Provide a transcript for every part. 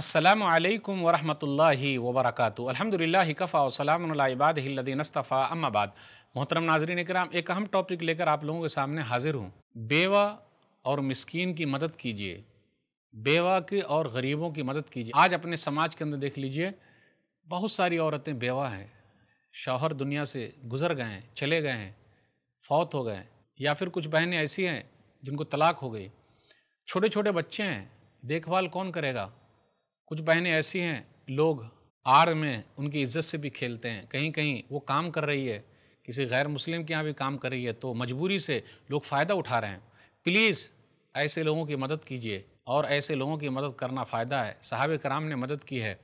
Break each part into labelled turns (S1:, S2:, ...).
S1: असलकम वरहि वबरक अलहमदिल्ला कफ़ा वसलामबादीनस्तफ़ा अम्माबाद मोहतरम नाजरीन कराम एक अहम टॉपिक लेकर आप लोगों के सामने हाजिर हूँ बेवा और मिसकीन की मदद कीजिए बेवा के और गरीबों की मदद कीजिए आज अपने समाज के अंदर देख लीजिए बहुत सारी औरतें बेवा हैं शौहर दुनिया से गुजर गए हैं चले गए हैं फौत हो गए या फिर कुछ बहनें ऐसी हैं जिनको तलाक हो गई छोटे छोटे बच्चे हैं देखभाल कौन करेगा कुछ बहनें ऐसी हैं लोग आड़ में उनकी इज्जत से भी खेलते हैं कहीं कहीं वो काम कर रही है किसी गैर मुस्लिम के यहाँ भी काम कर रही है तो मजबूरी से लोग फ़ायदा उठा रहे हैं प्लीज़ ऐसे लोगों की मदद कीजिए और ऐसे लोगों की मदद करना फ़ायदा है साहब कराम ने मदद की है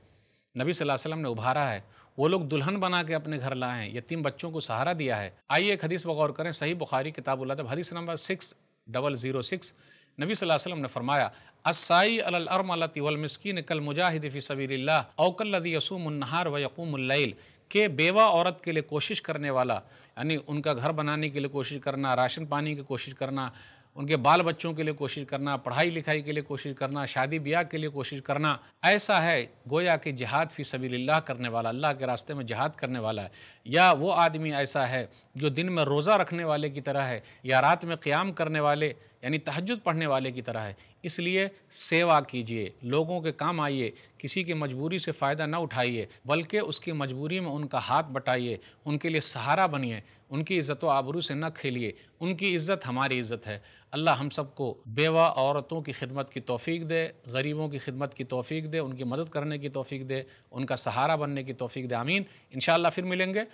S1: नबी सल्लल्लाहु अलैहि वसल्लम ने उभारा है वो लोग दुल्हन बना के अपने घर लाए हैं यतीम बच्चों को सहारा दिया है आइए एक हदीस बगौर करें सही बुखारी किताब हदीस number six double zero six नबी वसल्लम ने फरमाया असाई अलरमलती वलमस्किन कल मुजाहिद फ़ी सबील्ला अवकल्लदी यसूमहार व यकूमल के बेवा औरत के लिए कोशिश करने वाला यानी उनका घर बनाने के लिए कोशिश करना राशन पानी की कोशिश करना उनके बाल बच्चों के लिए कोशिश करना पढ़ाई लिखाई के लिए कोशिश करना शादी ब्याह के लिए कोशिश करना ऐसा है गोया कि जिहाद फ़ी सबील्ला करने वाला अल्लाह के रास्ते में जिहाद करने वाला है या वो आदमी ऐसा है जो दिन में रोज़ा रखने वाले की तरह है या रात में क़्याम करने वाले यानी तहजद पढ़ने वाले की तरह है इसलिए सेवा कीजिए लोगों के काम आइए किसी की मजबूरी से फ़ायदा ना उठाइए बल्कि उसकी मजबूरी में उनका हाथ बटाइए उनके लिए सहारा बनिए उनकी इज़्ज़त व आबरू से न खेलिए उनकी इज़्ज़त हमारी इज़्ज़त है अल्लाह हम सबको बेवा औरतों की खिदमत की तोफ़ी दे गरीबों की खिदमत की तोफ़ी दे उनकी मदद करने की तोफ़ी दे उनका सहारा बनने की तोफ़ी दे आमीन इन फिर मिलेंगे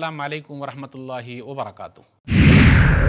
S1: वालकम वरहमल वर्का